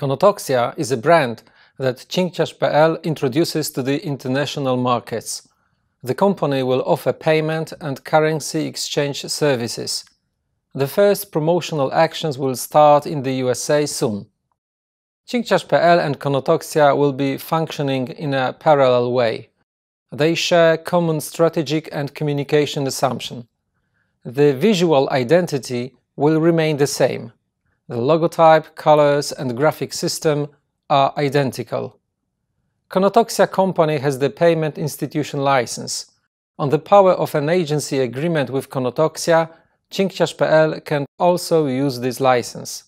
Konotoxia is a brand that Cinkciarz.pl introduces to the international markets. The company will offer payment and currency exchange services. The first promotional actions will start in the USA soon. Cinkciarz.pl and Konotoxia will be functioning in a parallel way. They share common strategic and communication assumption. The visual identity will remain the same. The logotype, colors and graphic system are identical. Konotoxia company has the payment institution license. On the power of an agency agreement with Konotoxia, Cinkciarz.pl can also use this license.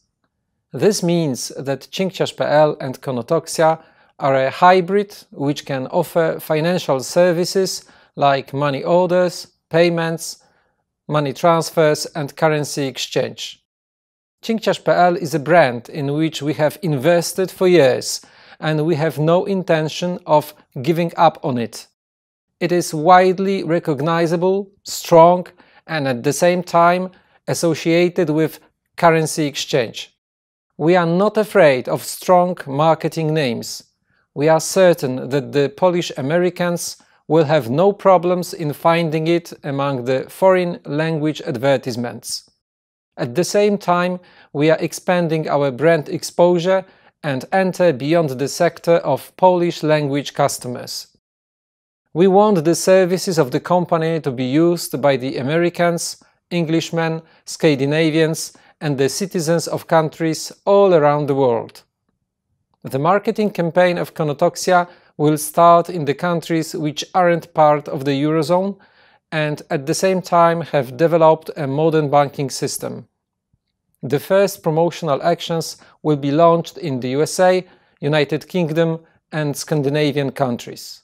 This means that Cinkciarz.pl and Konotoxia are a hybrid which can offer financial services like money orders, payments, money transfers and currency exchange. Cinkciarz.pl is a brand in which we have invested for years and we have no intention of giving up on it. It is widely recognizable, strong, and at the same time associated with currency exchange. We are not afraid of strong marketing names. We are certain that the Polish Americans will have no problems in finding it among the foreign language advertisements. At the same time, we are expanding our brand exposure and enter beyond the sector of Polish language customers. We want the services of the company to be used by the Americans, Englishmen, Scandinavians, and the citizens of countries all around the world. The marketing campaign of Konotoxia will start in the countries which aren't part of the Eurozone and at the same time have developed a modern banking system. The first promotional actions will be launched in the USA, United Kingdom, and Scandinavian countries.